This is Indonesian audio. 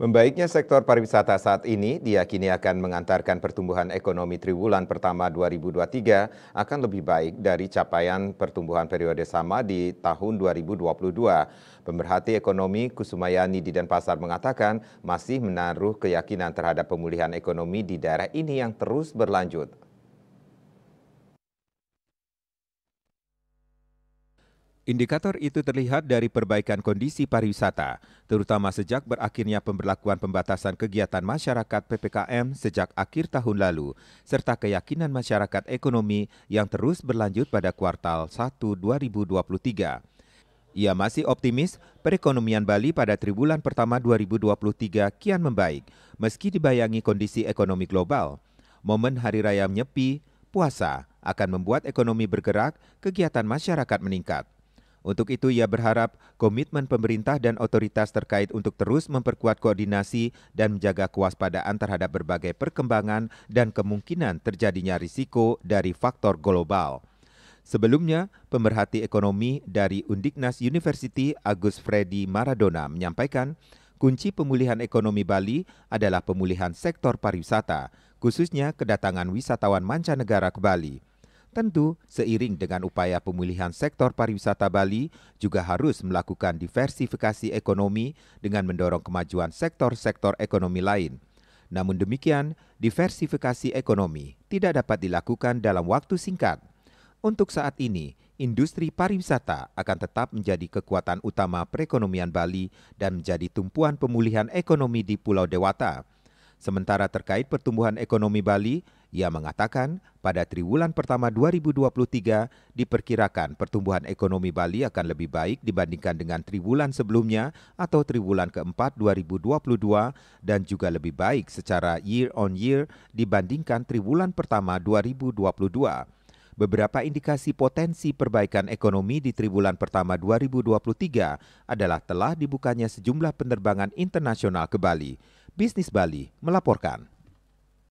Membaiknya sektor pariwisata saat ini diyakini akan mengantarkan pertumbuhan ekonomi triwulan pertama 2023 akan lebih baik dari capaian pertumbuhan periode sama di tahun 2022. Pemerhati ekonomi Kusumayani di Denpasar mengatakan masih menaruh keyakinan terhadap pemulihan ekonomi di daerah ini yang terus berlanjut. Indikator itu terlihat dari perbaikan kondisi pariwisata, terutama sejak berakhirnya pemberlakuan pembatasan kegiatan masyarakat PPKM sejak akhir tahun lalu, serta keyakinan masyarakat ekonomi yang terus berlanjut pada kuartal 1 2023. Ia masih optimis perekonomian Bali pada triwulan pertama 2023 kian membaik, meski dibayangi kondisi ekonomi global. Momen Hari Raya Menyepi, puasa, akan membuat ekonomi bergerak, kegiatan masyarakat meningkat. Untuk itu ia berharap komitmen pemerintah dan otoritas terkait untuk terus memperkuat koordinasi dan menjaga kewaspadaan terhadap berbagai perkembangan dan kemungkinan terjadinya risiko dari faktor global. Sebelumnya, pemerhati ekonomi dari Undiknas University Agus Freddy Maradona menyampaikan, kunci pemulihan ekonomi Bali adalah pemulihan sektor pariwisata, khususnya kedatangan wisatawan mancanegara ke Bali. Tentu, seiring dengan upaya pemulihan sektor pariwisata Bali, juga harus melakukan diversifikasi ekonomi dengan mendorong kemajuan sektor-sektor ekonomi lain. Namun demikian, diversifikasi ekonomi tidak dapat dilakukan dalam waktu singkat. Untuk saat ini, industri pariwisata akan tetap menjadi kekuatan utama perekonomian Bali dan menjadi tumpuan pemulihan ekonomi di Pulau Dewata. Sementara terkait pertumbuhan ekonomi Bali, ia mengatakan, pada triwulan pertama 2023 diperkirakan pertumbuhan ekonomi Bali akan lebih baik dibandingkan dengan triwulan sebelumnya atau triwulan keempat 2022 dan juga lebih baik secara year on year dibandingkan triwulan pertama 2022 beberapa indikasi potensi perbaikan ekonomi di triwulan pertama 2023 adalah telah dibukanya sejumlah penerbangan internasional ke Bali. Bisnis Bali melaporkan.